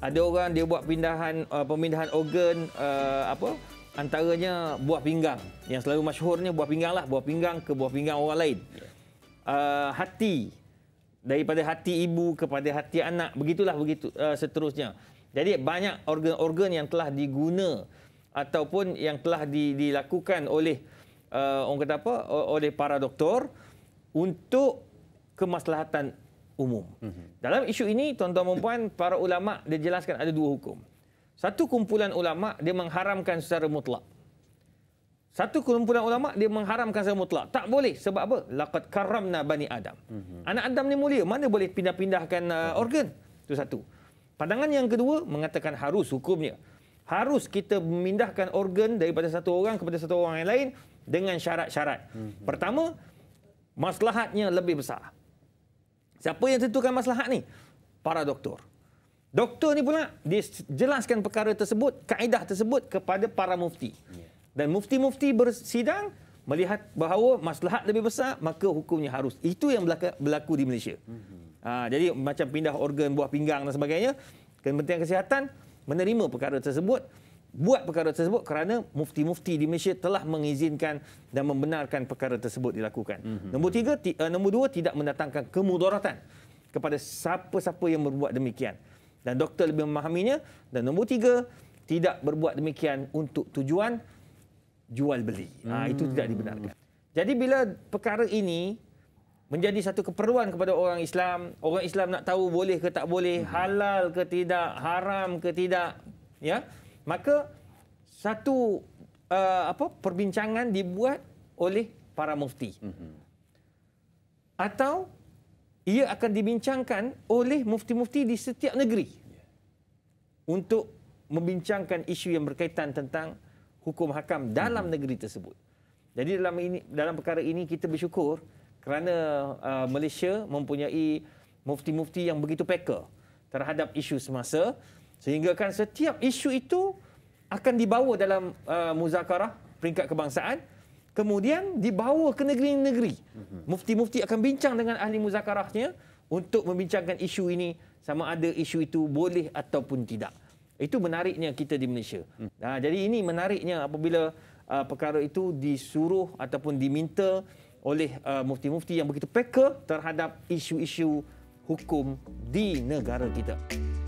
ada orang dia buat pindahan uh, pemindahan organ uh, apa antaranya buah pinggang yang selalu masyhurnya buah pinggang lah buah pinggang ke buah pinggang orang lain uh, hati daripada hati ibu kepada hati anak begitulah begitu uh, seterusnya jadi banyak organ-organ yang telah diguna ataupun yang telah di, dilakukan oleh uh, orang kata apa o, oleh para doktor untuk kemaslahatan umum. Mm-hmm. Dalam isu ini, tuan-tuan dan puan, para ulama dia jelaskan ada dua hukum. Satu kumpulan ulama dia mengharamkan secara mutlak. Satu kumpulan ulama dia mengharamkan secara mutlak. Tak boleh sebab apa? Laqad karamna bani Adam. Mm-hmm. Anak Adam ni mulia, mana boleh pindah-pindahkan uh, mhm. organ? Itu satu. Pandangan yang kedua mengatakan harus hukumnya harus kita memindahkan organ daripada satu orang kepada satu orang yang lain dengan syarat-syarat. Mm-hmm. Pertama, maslahatnya lebih besar. Siapa yang tentukan maslahat ni? Para doktor. Doktor ni pula dijelaskan perkara tersebut, kaedah tersebut kepada para mufti. Ya. Dan mufti-mufti bersidang melihat bahawa maslahat lebih besar, maka hukumnya harus. Itu yang berlaku di Malaysia. Ha, jadi macam pindah organ buah pinggang dan sebagainya, Kementerian Kesihatan menerima perkara tersebut buat perkara tersebut kerana mufti-mufti di Malaysia telah mengizinkan dan membenarkan perkara tersebut dilakukan. Mm-hmm. Nombor tiga, t- uh, eh, nombor dua tidak mendatangkan kemudaratan kepada siapa-siapa yang berbuat demikian. Dan doktor lebih memahaminya. Dan nombor tiga, tidak berbuat demikian untuk tujuan jual beli. Mm-hmm. Ha, itu tidak dibenarkan. Jadi bila perkara ini menjadi satu keperluan kepada orang Islam, orang Islam nak tahu boleh ke tak boleh, mm-hmm. halal ke tidak, haram ke tidak, ya, Maka satu uh, apa perbincangan dibuat oleh para mufti. Mm-hmm. Atau ia akan dibincangkan oleh mufti-mufti di setiap negeri. Yeah. Untuk membincangkan isu yang berkaitan tentang hukum hakam dalam mm-hmm. negeri tersebut. Jadi dalam ini dalam perkara ini kita bersyukur kerana uh, Malaysia mempunyai mufti-mufti yang begitu peka terhadap isu semasa sehingga kan setiap isu itu akan dibawa dalam uh, muzakarah peringkat kebangsaan kemudian dibawa ke negeri-negeri mhm. mufti-mufti akan bincang dengan ahli muzakarahnya untuk membincangkan isu ini sama ada isu itu boleh ataupun tidak itu menariknya kita di Malaysia hmm. nah jadi ini menariknya apabila uh, perkara itu disuruh ataupun diminta oleh uh, mufti-mufti yang begitu peka terhadap isu-isu hukum di negara kita.